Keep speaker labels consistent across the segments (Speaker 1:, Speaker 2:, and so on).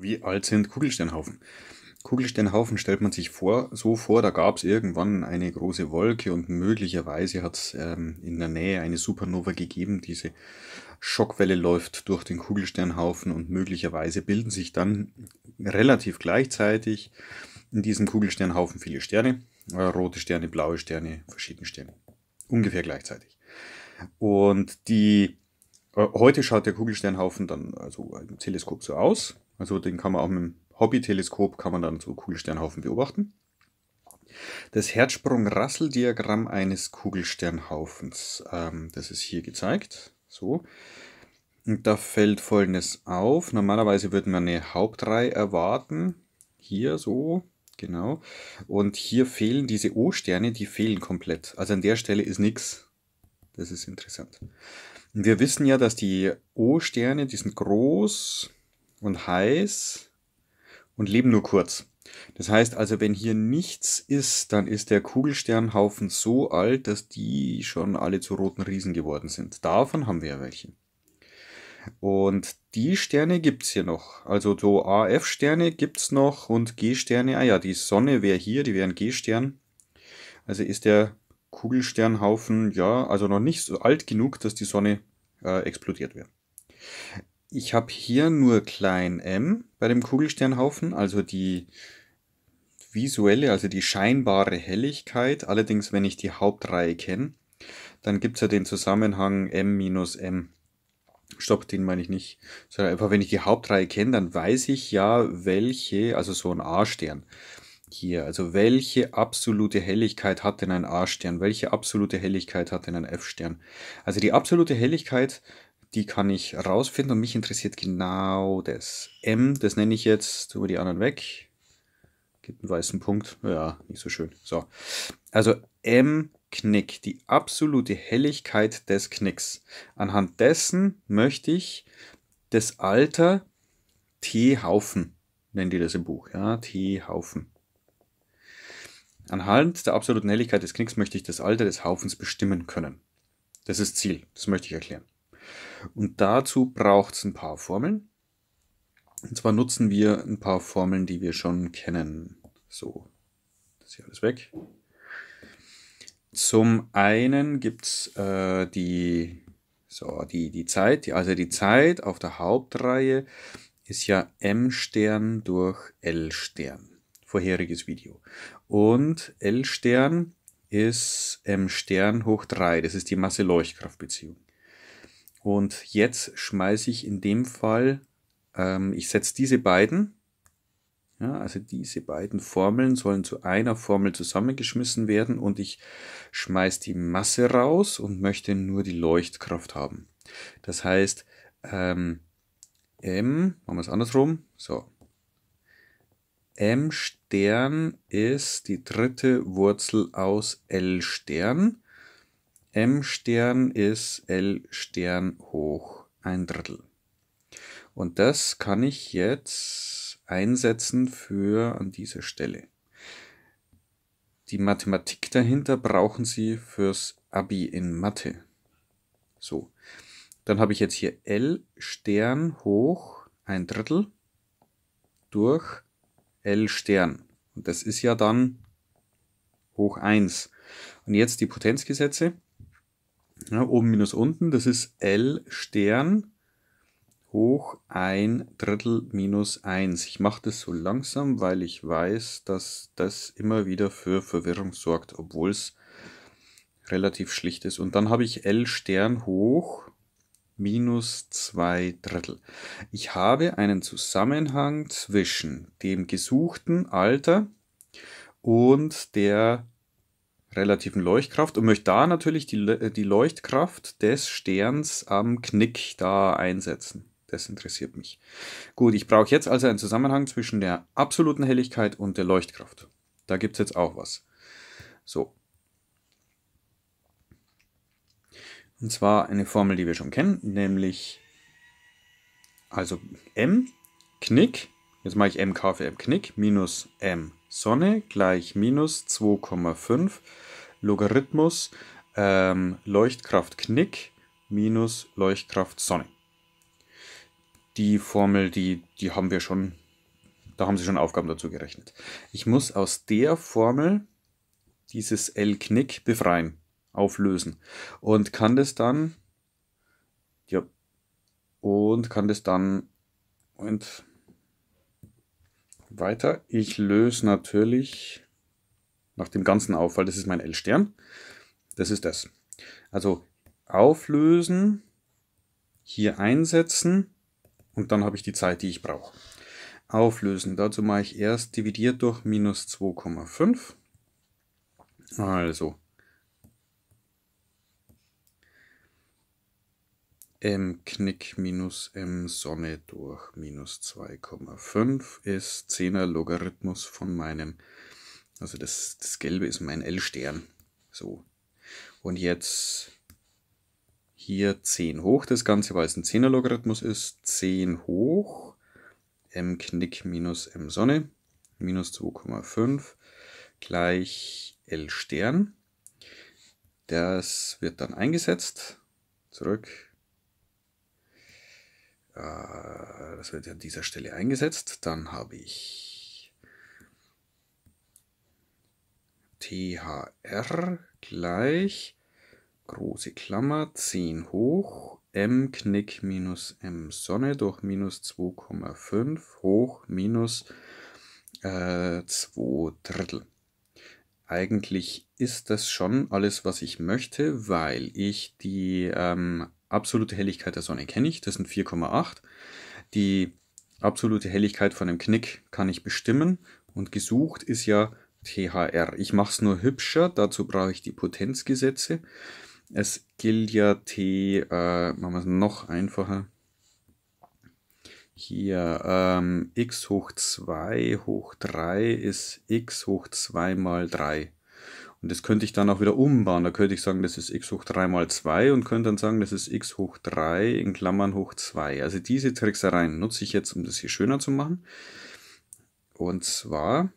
Speaker 1: Wie alt sind Kugelsternhaufen? Kugelsternhaufen stellt man sich vor, so vor, da gab es irgendwann eine große Wolke und möglicherweise hat es ähm, in der Nähe eine Supernova gegeben. Diese Schockwelle läuft durch den Kugelsternhaufen und möglicherweise bilden sich dann relativ gleichzeitig in diesem Kugelsternhaufen viele Sterne, äh, rote Sterne, blaue Sterne, verschiedene Sterne. Ungefähr gleichzeitig. Und die äh, heute schaut der Kugelsternhaufen dann also im Teleskop so aus. Also den kann man auch mit dem Hobbyteleskop kann man dann so Kugelsternhaufen beobachten. Das Herzsprung-Rassel-Diagramm eines Kugelsternhaufens, ähm, das ist hier gezeigt. So. Und da fällt folgendes auf. Normalerweise würden wir eine Hauptreihe erwarten. Hier so, genau. Und hier fehlen diese O-Sterne, die fehlen komplett. Also an der Stelle ist nichts. Das ist interessant. Und wir wissen ja, dass die O-Sterne, die sind groß, und heiß und leben nur kurz. Das heißt also, wenn hier nichts ist, dann ist der Kugelsternhaufen so alt, dass die schon alle zu roten Riesen geworden sind. Davon haben wir ja welche. Und die Sterne gibt es hier noch. Also so AF-Sterne gibt es noch und G-Sterne. Ah ja, die Sonne wäre hier, die wäre ein G-Stern. Also ist der Kugelsternhaufen, ja, also noch nicht so alt genug, dass die Sonne äh, explodiert wäre ich habe hier nur klein m bei dem Kugelsternhaufen, also die visuelle, also die scheinbare Helligkeit. Allerdings, wenn ich die Hauptreihe kenne, dann gibt es ja den Zusammenhang m minus m. Stopp, den meine ich nicht. Sondern einfach, wenn ich die Hauptreihe kenne, dann weiß ich ja, welche, also so ein A-Stern hier, also welche absolute Helligkeit hat denn ein A-Stern? Welche absolute Helligkeit hat denn ein F-Stern? Also die absolute Helligkeit die kann ich rausfinden und mich interessiert genau das M. Das nenne ich jetzt, tue die anderen weg. Gibt einen weißen Punkt. Ja, nicht so schön. So. Also M Knick, die absolute Helligkeit des Knicks. Anhand dessen möchte ich das Alter T-Haufen, nennen die das im Buch, ja, T-Haufen. Anhand der absoluten Helligkeit des Knicks möchte ich das Alter des Haufens bestimmen können. Das ist Ziel, das möchte ich erklären. Und dazu braucht es ein paar Formeln. Und zwar nutzen wir ein paar Formeln, die wir schon kennen. So, das ist hier alles weg. Zum einen gibt es äh, die, so, die, die Zeit, also die Zeit auf der Hauptreihe ist ja M Stern durch L Stern. Vorheriges Video. Und L Stern ist M Stern hoch 3, das ist die Masse-Leuchtkraft-Beziehung. Und jetzt schmeiße ich in dem Fall, ähm, ich setze diese beiden, ja, also diese beiden Formeln sollen zu einer Formel zusammengeschmissen werden und ich schmeiße die Masse raus und möchte nur die Leuchtkraft haben. Das heißt, ähm, M, machen wir es andersrum, so. M Stern ist die dritte Wurzel aus L Stern m Stern ist l Stern hoch ein Drittel. Und das kann ich jetzt einsetzen für an dieser Stelle. Die Mathematik dahinter brauchen Sie fürs Abi in Mathe. So, dann habe ich jetzt hier L Stern hoch ein Drittel durch L Stern. Und das ist ja dann hoch 1. Und jetzt die Potenzgesetze ja, oben minus unten, das ist L Stern hoch ein Drittel minus eins. Ich mache das so langsam, weil ich weiß, dass das immer wieder für Verwirrung sorgt, obwohl es relativ schlicht ist. Und dann habe ich L Stern hoch minus zwei Drittel. Ich habe einen Zusammenhang zwischen dem gesuchten Alter und der relativen Leuchtkraft und möchte da natürlich die, äh, die Leuchtkraft des Sterns am Knick da einsetzen. Das interessiert mich. Gut, ich brauche jetzt also einen Zusammenhang zwischen der absoluten Helligkeit und der Leuchtkraft. Da gibt es jetzt auch was. So. Und zwar eine Formel, die wir schon kennen, nämlich also m Knick, jetzt mache ich mk für m Knick, minus m Sonne gleich minus 2,5 Logarithmus ähm, Leuchtkraft Knick minus Leuchtkraft Sonne. Die Formel, die, die haben wir schon, da haben sie schon Aufgaben dazu gerechnet. Ich muss aus der Formel dieses L-Knick befreien, auflösen und kann das dann, ja, und kann das dann, Moment, weiter, ich löse natürlich nach dem ganzen Auffall. Das ist mein L-Stern. Das ist das. Also auflösen, hier einsetzen und dann habe ich die Zeit, die ich brauche. Auflösen, dazu mache ich erst dividiert durch minus 2,5. Also m Knick minus m Sonne durch minus 2,5 ist 10er Logarithmus von meinem also das, das Gelbe ist mein L-Stern. So. Und jetzt hier 10 hoch das Ganze, weil es ein 10er Logarithmus ist. 10 hoch m Knick minus m Sonne minus 2,5 gleich L Stern. Das wird dann eingesetzt. Zurück. Äh, das wird an dieser Stelle eingesetzt. Dann habe ich THR gleich große Klammer 10 hoch m Knick minus m Sonne durch minus 2,5 hoch minus äh, 2 Drittel. Eigentlich ist das schon alles, was ich möchte, weil ich die ähm, absolute Helligkeit der Sonne kenne ich, das sind 4,8. Die absolute Helligkeit von dem Knick kann ich bestimmen und gesucht ist ja THR. Ich mache es nur hübscher, dazu brauche ich die Potenzgesetze. Es gilt ja T, äh, machen wir es noch einfacher. Hier, ähm, x hoch 2 hoch 3 ist x hoch 2 mal 3. Und das könnte ich dann auch wieder umbauen. Da könnte ich sagen, das ist x hoch 3 mal 2 und könnte dann sagen, das ist x hoch 3 in Klammern hoch 2. Also diese Tricksereien nutze ich jetzt, um das hier schöner zu machen. Und zwar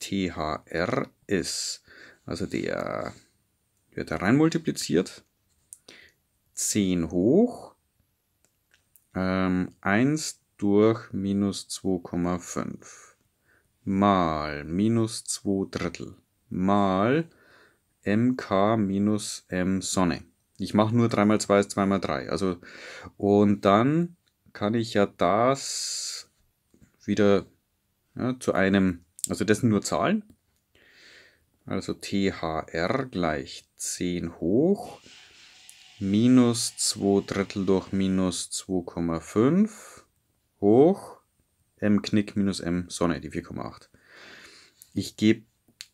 Speaker 1: THR ist. Also der wird da rein multipliziert. 10 hoch. Ähm, 1 durch minus 2,5 mal minus 2 Drittel mal mk minus m Sonne. Ich mache nur 3 mal 2 ist 2 mal 3. Also, und dann kann ich ja das wieder ja, zu einem also das sind nur Zahlen. Also THR gleich 10 hoch minus 2 Drittel durch minus 2,5 hoch m Knick minus m Sonne, die 4,8. Ich gebe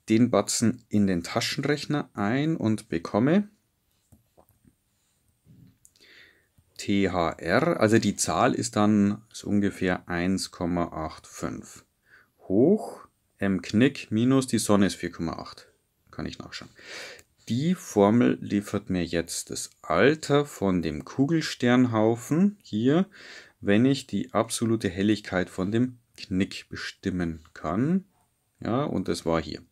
Speaker 1: den Batzen in den Taschenrechner ein und bekomme THR, also die Zahl ist dann so ungefähr 1,85 hoch m Knick minus die Sonne ist 4,8. Kann ich nachschauen. Die Formel liefert mir jetzt das Alter von dem Kugelsternhaufen hier, wenn ich die absolute Helligkeit von dem Knick bestimmen kann. Ja, und das war hier.